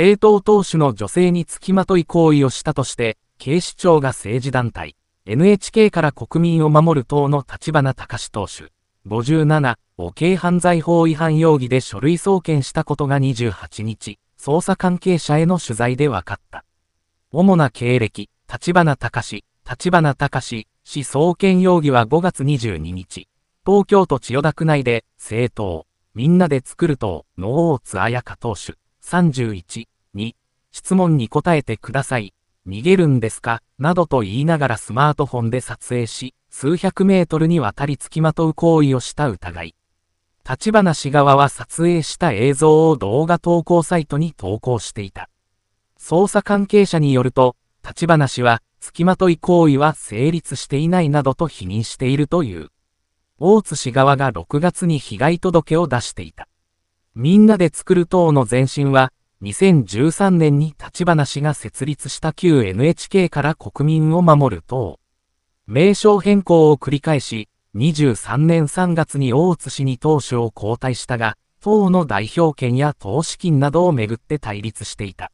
政党党首の女性につきまとい行為をしたとして、警視庁が政治団体、NHK から国民を守る党の立花隆党首、57を軽犯罪法違反容疑で書類送検したことが28日、捜査関係者への取材で分かった。主な経歴、立花隆、立花隆、死送検容疑は5月22日、東京都千代田区内で、政党、みんなで作る党の大津彩香党首。31、2、質問に答えてください。逃げるんですかなどと言いながらスマートフォンで撮影し、数百メートルにわたり付きまとう行為をした疑い。立花氏側は撮影した映像を動画投稿サイトに投稿していた。捜査関係者によると、立花氏は、付きまとい行為は成立していないなどと否認しているという。大津氏側が6月に被害届を出していた。みんなで作る党の前身は、2013年に立花氏が設立した旧 NHK から国民を守る党。名称変更を繰り返し、23年3月に大津氏に党首を交代したが、党の代表権や党資金などをめぐって対立していた。